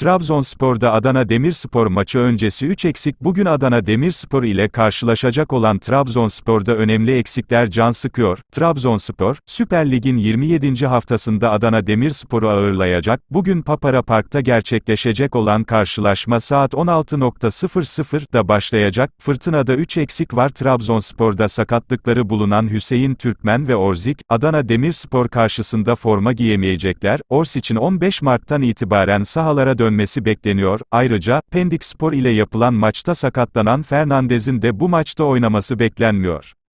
Trabzonspor'da Adana Demirspor maçı öncesi 3 eksik bugün Adana Demirspor ile karşılaşacak olan Trabzonspor'da önemli eksikler can sıkıyor. Trabzonspor, Süper Lig'in 27. haftasında Adana Demirspor'u ağırlayacak. Bugün Papara Park'ta gerçekleşecek olan karşılaşma saat 16.00'da başlayacak. Fırtınada 3 eksik var Trabzonspor'da sakatlıkları bulunan Hüseyin Türkmen ve Orzik, Adana Demirspor karşısında forma giyemeyecekler. Ors için 15 Mart'tan itibaren sahalara dönecekler dönmesi bekleniyor. Ayrıca, Pendik Spor ile yapılan maçta sakatlanan Fernandez'in de bu maçta oynaması beklenmiyor.